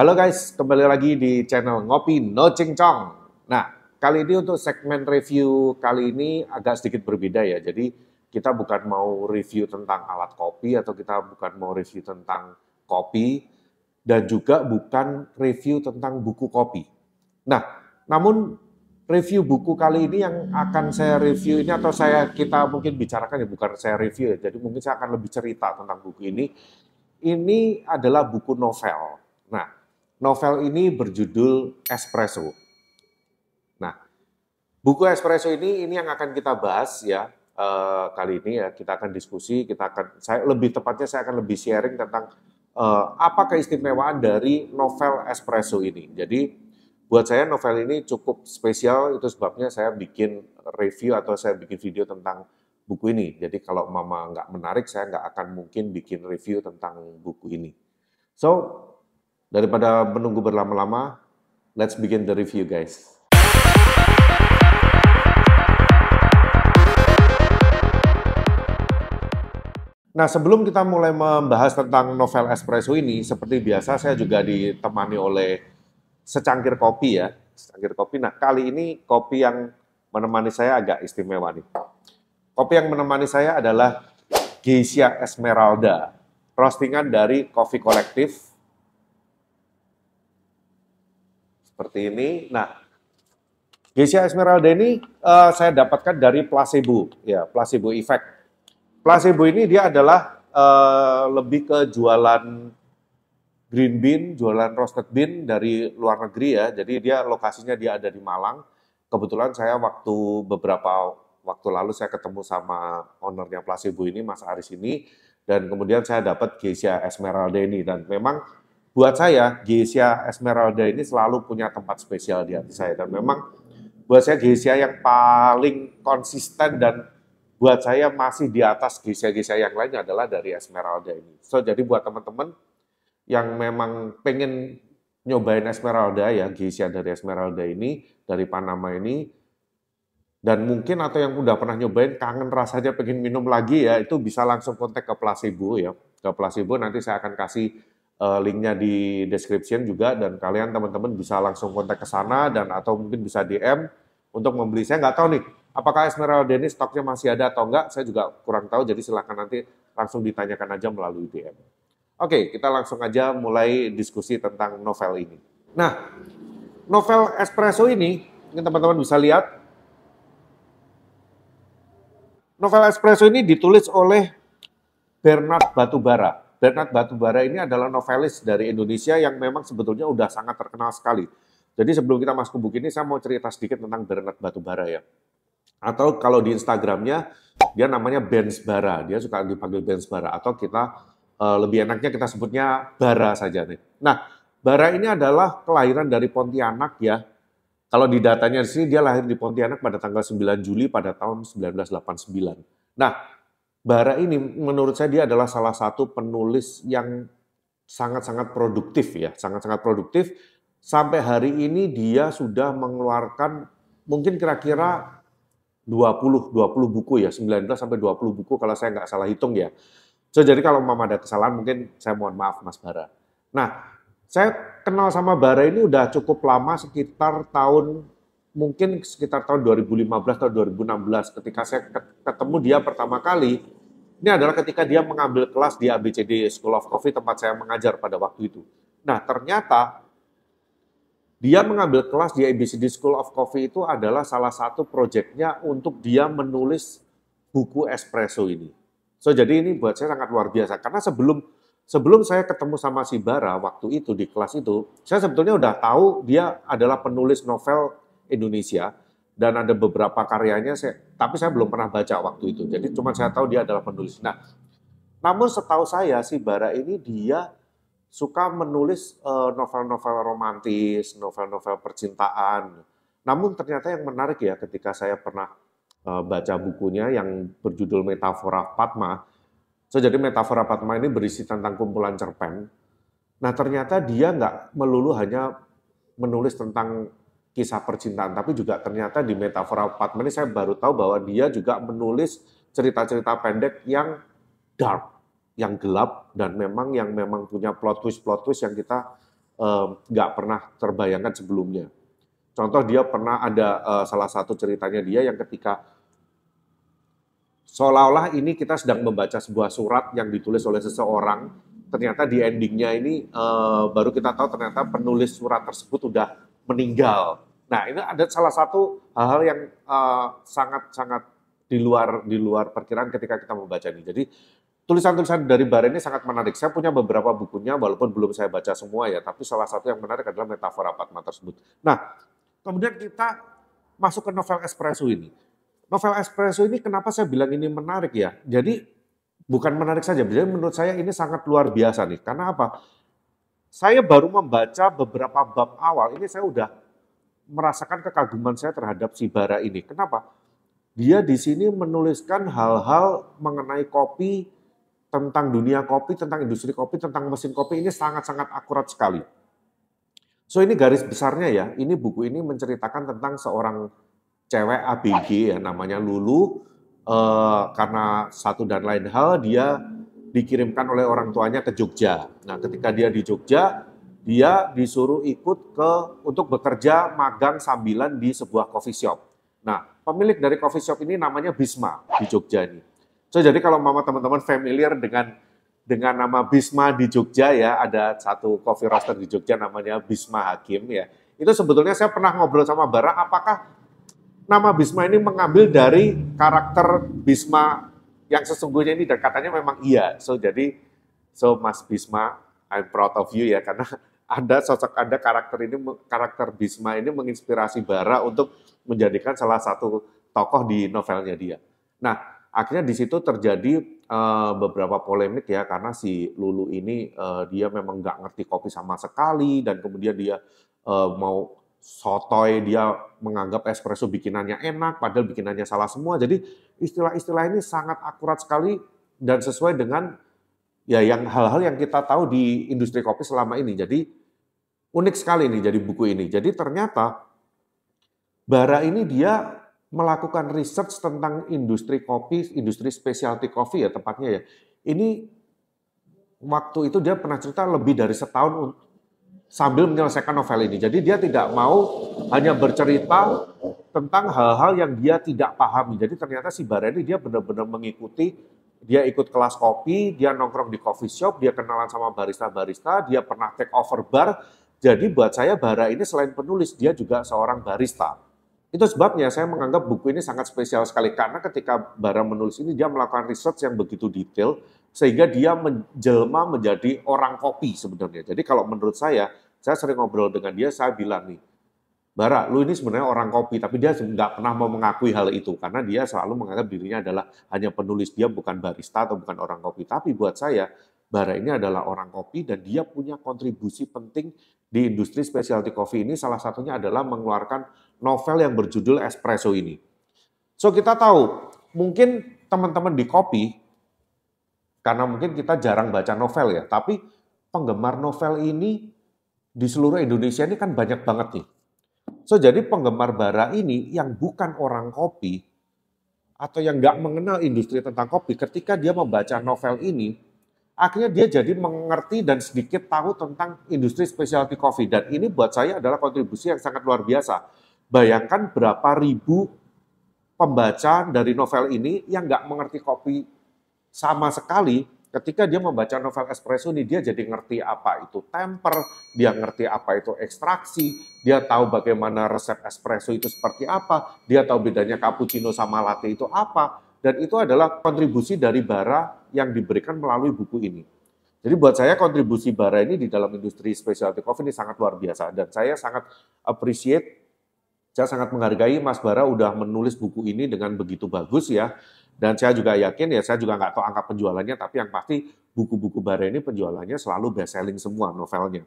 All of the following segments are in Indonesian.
Halo guys, kembali lagi di channel Ngopi No Chong. Nah, kali ini untuk segmen review kali ini agak sedikit berbeda ya. Jadi kita bukan mau review tentang alat kopi atau kita bukan mau review tentang kopi dan juga bukan review tentang buku kopi. Nah, namun review buku kali ini yang akan saya review ini atau saya kita mungkin bicarakan ya bukan saya review ya. Jadi mungkin saya akan lebih cerita tentang buku ini. Ini adalah buku novel Novel ini berjudul Espresso. Nah, buku Espresso ini ini yang akan kita bahas ya uh, kali ini ya kita akan diskusi, kita akan saya lebih tepatnya saya akan lebih sharing tentang uh, apa keistimewaan dari novel Espresso ini. Jadi buat saya novel ini cukup spesial itu sebabnya saya bikin review atau saya bikin video tentang buku ini. Jadi kalau mama nggak menarik, saya nggak akan mungkin bikin review tentang buku ini. So, Daripada menunggu berlama-lama, let's begin the review guys. Nah, sebelum kita mulai membahas tentang novel espresso ini, seperti biasa saya juga ditemani oleh secangkir kopi ya, secangkir kopi. Nah, kali ini kopi yang menemani saya agak istimewa nih. Kopi yang menemani saya adalah Geisha Esmeralda, roastingan dari Coffee Collective Seperti ini. Nah, Geisha Esmeralda ini uh, saya dapatkan dari placebo, ya placebo effect. Placebo ini dia adalah uh, lebih ke jualan green bean, jualan roasted bean dari luar negeri ya. Jadi dia lokasinya dia ada di Malang. Kebetulan saya waktu beberapa waktu lalu saya ketemu sama ownernya placebo ini, Mas Aris ini, dan kemudian saya dapat Geisha Esmeralda ini dan memang buat saya Geisha Esmeralda ini selalu punya tempat spesial di hati saya dan memang buat saya Geisha yang paling konsisten dan buat saya masih di atas Geisha-Geisha yang lainnya adalah dari Esmeralda ini. So jadi buat teman-teman yang memang pengen nyobain Esmeralda ya Geisha dari Esmeralda ini dari Panama ini dan mungkin atau yang udah pernah nyobain kangen rasanya pengen minum lagi ya itu bisa langsung kontak ke placebo ya ke placebo nanti saya akan kasih Eh, linknya di description juga dan kalian teman-teman bisa langsung kontak ke sana dan atau mungkin bisa DM untuk membeli. Saya nggak tahu nih apakah Esmeralda ini stoknya masih ada atau enggak, saya juga kurang tahu jadi silahkan nanti langsung ditanyakan aja melalui DM. Oke, kita langsung aja mulai diskusi tentang novel ini. Nah, novel Espresso ini, ini teman-teman bisa lihat, novel Espresso ini ditulis oleh Bernard Batubara. Bernard Batubara ini adalah novelis dari Indonesia yang memang sebetulnya udah sangat terkenal sekali. Jadi sebelum kita masuk ke buku ini, saya mau cerita sedikit tentang Bernard Batubara ya. Atau kalau di Instagramnya, dia namanya Benz Bara. Dia suka dipanggil Benz Bara. Atau kita eh, lebih enaknya kita sebutnya Bara saja nih. Nah, Bara ini adalah kelahiran dari Pontianak ya. Kalau di datanya di sini, dia lahir di Pontianak pada tanggal 9 Juli pada tahun 1989. Nah, Bara ini menurut saya dia adalah salah satu penulis yang sangat-sangat produktif ya, sangat-sangat produktif. Sampai hari ini dia sudah mengeluarkan mungkin kira-kira 20 20 buku ya, 19 sampai 20 buku kalau saya nggak salah hitung ya. So, jadi kalau mama ada kesalahan mungkin saya mohon maaf Mas Bara. Nah, saya kenal sama Bara ini udah cukup lama sekitar tahun mungkin sekitar tahun 2015 atau 2016 ketika saya ketemu dia pertama kali ini adalah ketika dia mengambil kelas di ABCD School of Coffee tempat saya mengajar pada waktu itu. Nah, ternyata dia mengambil kelas di ABCD School of Coffee itu adalah salah satu proyeknya untuk dia menulis buku espresso ini. So jadi ini buat saya sangat luar biasa karena sebelum sebelum saya ketemu sama si Bara waktu itu di kelas itu, saya sebetulnya udah tahu dia adalah penulis novel Indonesia dan ada beberapa karyanya saya tapi saya belum pernah baca waktu itu. Jadi cuma saya tahu dia adalah penulis. Nah, namun setahu saya si Bara ini dia suka menulis eh, novel-novel romantis, novel-novel percintaan. Namun ternyata yang menarik ya ketika saya pernah eh, baca bukunya yang berjudul Metafora Padma. So jadi Metafora Padma ini berisi tentang kumpulan cerpen. Nah ternyata dia nggak melulu hanya menulis tentang kisah percintaan, tapi juga ternyata di Metafora 4 menit saya baru tahu bahwa dia juga menulis cerita-cerita pendek yang dark, yang gelap dan memang yang memang punya plot twist plot twist yang kita eh, nggak uh, pernah terbayangkan sebelumnya. Contoh dia pernah ada uh, salah satu ceritanya dia yang ketika seolah-olah ini kita sedang membaca sebuah surat yang ditulis oleh seseorang, ternyata di endingnya ini uh, baru kita tahu ternyata penulis surat tersebut udah meninggal. Nah, ini ada salah satu hal yang sangat-sangat eh, uh, di luar di luar perkiraan ketika kita membaca ini. Jadi tulisan-tulisan dari Bar ini sangat menarik. Saya punya beberapa bukunya walaupun belum saya baca semua ya, tapi salah satu yang menarik adalah metafora Fatma tersebut. Nah, kemudian kita masuk ke novel Espresso ini. Novel Espresso ini kenapa saya bilang ini menarik ya? Jadi bukan menarik saja, jadi menurut saya ini sangat luar biasa nih. Karena apa? Saya baru membaca beberapa bab awal, ini saya udah merasakan kekaguman saya terhadap si bara ini. Kenapa? Dia di sini menuliskan hal-hal mengenai kopi, tentang dunia kopi, tentang industri kopi, tentang mesin kopi ini sangat-sangat akurat sekali. So ini garis besarnya ya, ini buku ini menceritakan tentang seorang cewek ABG ya namanya Lulu, uh, karena satu dan lain hal dia dikirimkan oleh orang tuanya ke Jogja. Nah, ketika dia di Jogja, dia disuruh ikut ke untuk bekerja magang sambilan di sebuah coffee shop. Nah, pemilik dari coffee shop ini namanya Bisma di Jogja ini. So, jadi kalau mama teman-teman familiar dengan dengan nama Bisma di Jogja ya, ada satu coffee roaster di Jogja namanya Bisma Hakim ya. Itu sebetulnya saya pernah ngobrol sama Bara apakah nama Bisma ini mengambil dari karakter Bisma yang sesungguhnya ini dan katanya memang iya. So jadi so Mas Bisma, I'm proud of you ya karena Anda sosok Anda karakter ini karakter Bisma ini menginspirasi Bara untuk menjadikan salah satu tokoh di novelnya dia. Nah, akhirnya di situ terjadi uh, beberapa polemik ya karena si Lulu ini uh, dia memang nggak ngerti kopi sama sekali dan kemudian dia uh, mau sotoy dia menganggap espresso bikinannya enak padahal bikinannya salah semua. Jadi istilah-istilah ini sangat akurat sekali dan sesuai dengan ya yang hal-hal yang kita tahu di industri kopi selama ini. Jadi unik sekali ini jadi buku ini. Jadi ternyata Bara ini dia melakukan research tentang industri kopi, industri specialty kopi ya tepatnya ya. Ini waktu itu dia pernah cerita lebih dari setahun sambil menyelesaikan novel ini. Jadi dia tidak mau hanya bercerita tentang hal-hal yang dia tidak pahami. Jadi ternyata si Bara ini dia benar-benar mengikuti, dia ikut kelas kopi, dia nongkrong di coffee shop, dia kenalan sama barista-barista, dia pernah take over bar. Jadi buat saya Bara ini selain penulis, dia juga seorang barista. Itu sebabnya saya menganggap buku ini sangat spesial sekali karena ketika Bara menulis ini dia melakukan research yang begitu detail sehingga dia menjelma menjadi orang kopi sebenarnya. Jadi kalau menurut saya, saya sering ngobrol dengan dia, saya bilang nih, Bara, lu ini sebenarnya orang kopi, tapi dia nggak pernah mau mengakui hal itu karena dia selalu menganggap dirinya adalah hanya penulis, dia bukan barista atau bukan orang kopi. Tapi buat saya, Bara ini adalah orang kopi dan dia punya kontribusi penting di industri specialty coffee ini. Salah satunya adalah mengeluarkan novel yang berjudul Espresso ini. So kita tahu, mungkin teman-teman di kopi karena mungkin kita jarang baca novel ya, tapi penggemar novel ini di seluruh Indonesia ini kan banyak banget nih. So, jadi penggemar bara ini yang bukan orang kopi atau yang nggak mengenal industri tentang kopi, ketika dia membaca novel ini, akhirnya dia jadi mengerti dan sedikit tahu tentang industri specialty coffee. Dan ini buat saya adalah kontribusi yang sangat luar biasa. Bayangkan berapa ribu pembaca dari novel ini yang nggak mengerti kopi sama sekali ketika dia membaca novel espresso ini dia jadi ngerti apa itu temper, dia ngerti apa itu ekstraksi, dia tahu bagaimana resep espresso itu seperti apa, dia tahu bedanya cappuccino sama latte itu apa dan itu adalah kontribusi dari bara yang diberikan melalui buku ini. Jadi buat saya kontribusi bara ini di dalam industri specialty coffee ini sangat luar biasa dan saya sangat appreciate saya sangat menghargai Mas Bara udah menulis buku ini dengan begitu bagus ya dan saya juga yakin ya saya juga nggak tahu angka penjualannya, tapi yang pasti buku-buku Bara ini penjualannya selalu best selling semua novelnya.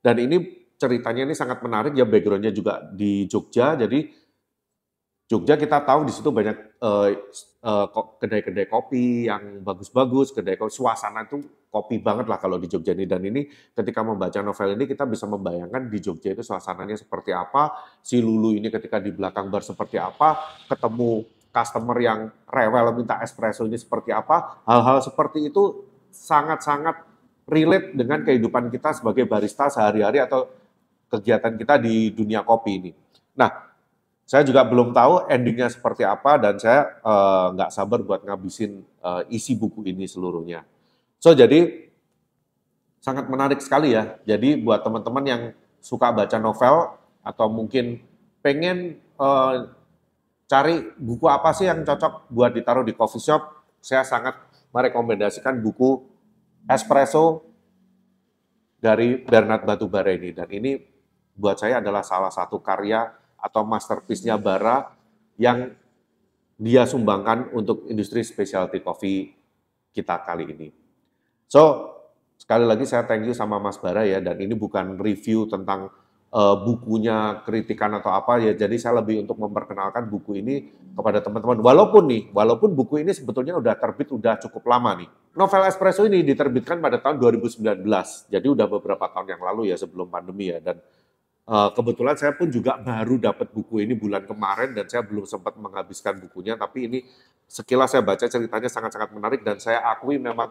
Dan ini ceritanya ini sangat menarik ya backgroundnya juga di Jogja, jadi Jogja kita tahu di situ banyak eh, eh, kedai-kedai uh, uh, kopi yang bagus-bagus, kedai kopi suasana itu kopi banget lah kalau di Jogja ini dan ini ketika membaca novel ini kita bisa membayangkan di Jogja itu suasananya seperti apa, si Lulu ini ketika di belakang bar seperti apa, ketemu customer yang rewel minta espresso ini seperti apa, hal-hal seperti itu sangat-sangat relate dengan kehidupan kita sebagai barista sehari-hari atau kegiatan kita di dunia kopi ini. Nah, saya juga belum tahu endingnya seperti apa dan saya eh, nggak uh, sabar buat ngabisin uh, isi buku ini seluruhnya. So jadi sangat menarik sekali ya. Jadi buat teman-teman yang suka baca novel atau mungkin pengen uh, cari buku apa sih yang cocok buat ditaruh di coffee shop, saya sangat merekomendasikan buku Espresso dari Bernard Batubara ini. Dan ini buat saya adalah salah satu karya atau masterpiece-nya Bara yang dia sumbangkan untuk industri specialty coffee kita kali ini. So, sekali lagi saya thank you sama Mas Bara ya, dan ini bukan review tentang uh, bukunya kritikan atau apa ya jadi saya lebih untuk memperkenalkan buku ini kepada teman-teman walaupun nih walaupun buku ini sebetulnya udah terbit udah cukup lama nih novel espresso ini diterbitkan pada tahun 2019 jadi udah beberapa tahun yang lalu ya sebelum pandemi ya dan uh, kebetulan saya pun juga baru dapat buku ini bulan kemarin dan saya belum sempat menghabiskan bukunya tapi ini sekilas saya baca ceritanya sangat-sangat menarik dan saya akui memang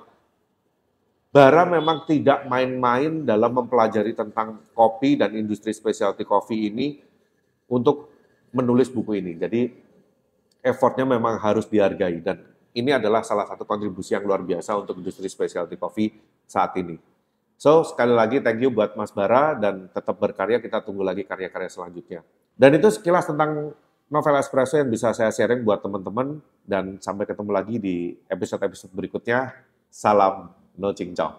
Bara memang tidak main-main dalam mempelajari tentang kopi dan industri specialty coffee ini untuk menulis buku ini. Jadi effortnya memang harus dihargai dan ini adalah salah satu kontribusi yang luar biasa untuk industri specialty coffee saat ini. So sekali lagi thank you buat Mas Bara dan tetap berkarya kita tunggu lagi karya-karya selanjutnya. Dan itu sekilas tentang novel espresso yang bisa saya sharing buat teman-teman dan sampai ketemu lagi di episode-episode berikutnya. Salam 那今朝。